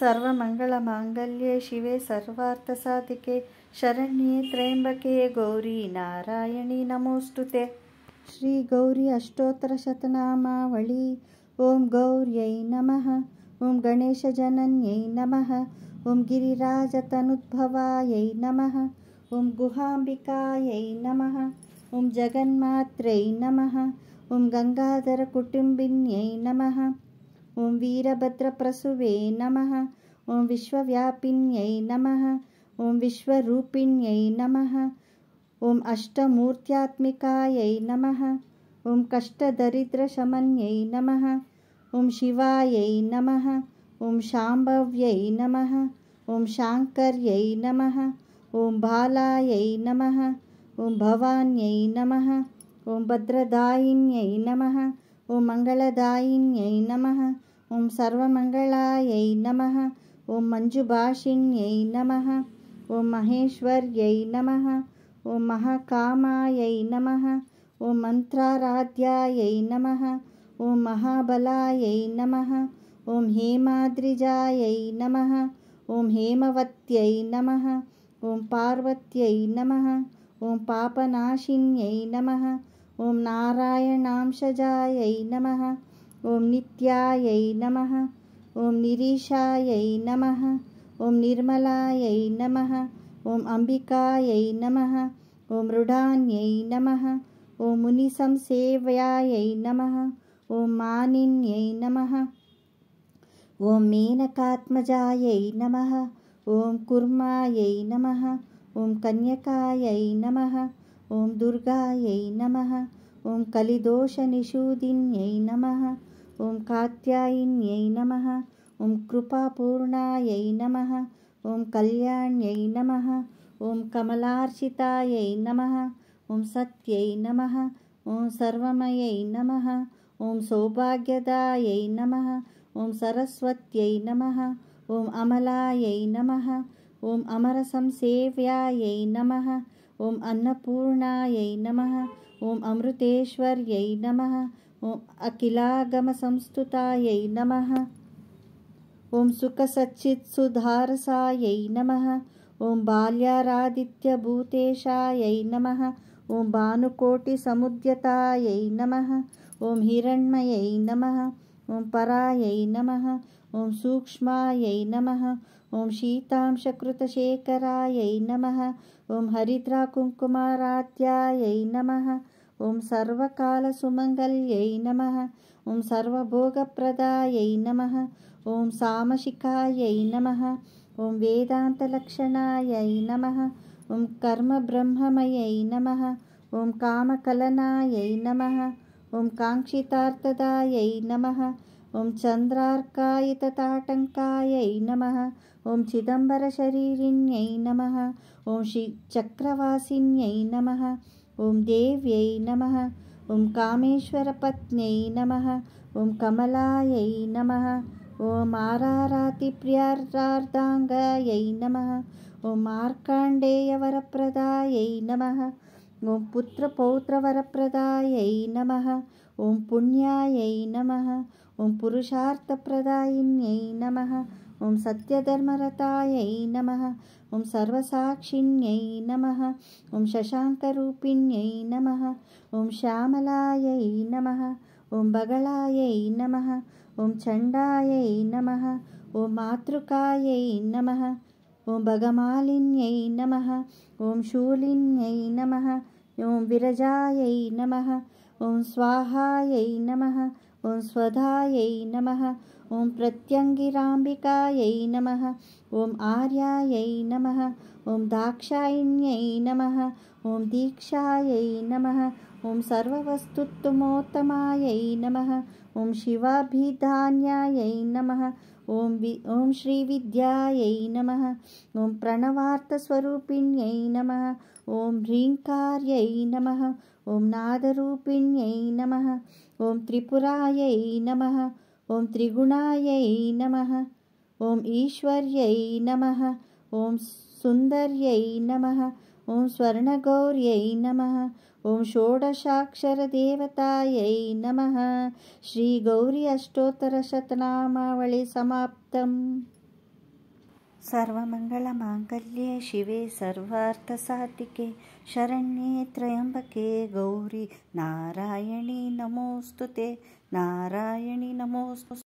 सर्वमङ्गलमाङ्गल्ये शिवे सर्वार्थसाधिके शरण्ये त्र्यम्बके गौरी नारायणी नमोऽस्तु ते श्रीगौरी अष्टोत्तरशतनामावळी ॐ गौर्यै नमः ॐ गणेशजनन्यै नमः ॐ गिरिराजतनुद्भवायै नमः ॐ गुहाम्बिकायै नमः ॐ जगन्मात्र्यै नमः ॐ गङ्गाधरकुटुम्बिन्यै नमः ओं वीरभद्रप्रसुवे नम ओं विश्वव्यापिन्यै नम ओं विश्वरूपिण्यै नम ओं अष्टमूर्त्यात्मिकायै नमः ॐ कष्टदरिद्रशमन्यै नमः ॐ शिवायै नमः ॐ शाम्भव्यै नमः ॐ शाङ्कर्यै नमः ॐ बालायै नमः ॐ भवान्यै नमः ॐ भद्रदायिन्यै नमः ॐ मङ्गलदायिन्यै नमः ॐ सर्वमङ्गलायै नमः ॐ मञ्जुभाषिण्यै नमः ॐ महेश्वर्यै नमः ॐ महाकामायै नमः ॐ मन्त्राराध्यायै नमः ॐ महाबलायै नमः ॐ हेमाद्रिजायै नमः ॐ हेमवत्यै नमः ॐ पार्वत्यै नमः ॐ पापनाशिन्यै नमः ॐ नारायणांशजायै नमः ओम नित्याय नमः ॐ निरीशाय नमः ॐ निर्मलाय नमः ॐ अंबिकाय नमः ॐ रुढान्यै नमः ॐ मुनिसंसेवयायै नमः ॐ मानिन्य नमः ॐ मेनकात्मजाय नमः ओं कुर्मायै नमः ओं कन्याय नमः ओं दुर्गाय नमः ॐ कलिदोषनिषूदिन्यै नमः ॐ कात्यायिन्यै नमः ॐ कृपापूर्णायै नमः ॐ कल्याण्यै नमः ॐ कमलार्चितायै नमः ॐ सत्यै नमः ॐ सर्वमयै नमः ॐ सौभाग्यदायै नमः ॐ सरस्वत्यै नमः ॐ अमलायै नमः ॐ अमरसंसेव्यायै नमः ॐ अन्नपूर्णायै नमः ॐ अमृतेश्वर्यै नमः अखिलागमसंस्तुतायै नम ओं सुखसच्चित्सुधारसायै नम ओं बाल्यारादित्यभूतेशायै नम ओं भानुकोटिमुद्यताय नम ओं हिण्मय नम ओं पराय नम ओं सूक्ष्मायै नम ओं शीतांशकृतशेखरायै नम ओं हरिद्राकुङ्कुमाराध्यायै नम ॐ सर्वकालसुमङ्गल्यै नमः ॐ सर्वभोगप्रदायै नमः ॐ सामशिखायै नमः ॐ वेदान्तलक्षणायै नमः ॐ कर्मब्रह्ममयै नमः ॐ कामकलनायै नमः ॐ काङ्क्षितार्थदायै नमः ॐ चन्द्रार्कायितताटङ्कायै नमः ॐ चिदम्बरशरीरिण्यै नमः ॐ श्रीचक्रवासिन्यै नमः ॐ देव्यै नमः ॐ कामेश्वरपत्न्यै नमः ॐ कमलायै नमः ॐ आरारातिप्रिया नमः ॐ मार्काण्डेयवरप्रदायै नमः ॐ पुत्रपौत्रवरप्रदायै नमः ॐ पुण्यायै नमः ॐ पुरुषार्थप्रदायिन्यै नमः ओं सत्यधर्मरताय नम ओं सर्वसाक्षिण्य नम ओं शशाङ्करूपिण्यै नम ओं श्यामलाय नम ओं बगलायै नम ओं चंडाय नम ओं मातृकाय नम ओं भगमालिन्यै नम ओं शूलिन्यै नम ओं विरजायै नम ओं स्वाहाय नमः ॐ स्वधायै नमः ॐ प्रत्यङ्गिराम्बिकायै नमः ॐ आर्यायै नमः ॐ दाक्षायिण्यै नमः ॐ दीक्षायै नमः ॐ सर्ववस्तुत्वमोत्तमायै नमः ॐ शिवाभिधान्यायै नमः ॐ वि ॐ श्रीविद्यायै नमः ॐ प्रणवार्थस्वरूपिण्यै नमः ॐ ह्रीङ्कार्यै नमः ॐ नादरूपिण्यै नमः ॐ त्रिपुरायै नमः ॐ त्रिगुणायै नमः ॐ ईश्वर्यै नमः ॐ सुन्दर्यै नमः ॐ स्वर्णगौर्यै नमः ॐ षोडशाक्षरदेवतायै नमः श्रीगौरी समाप्तम् सर्वमङ्गलमाङ्गल्ये शिवे सर्वार्थसात्विके शरण्ये त्र्यम्बके गौरी नारायणी नमोऽस्तु ते नारायणी नमोऽस्तु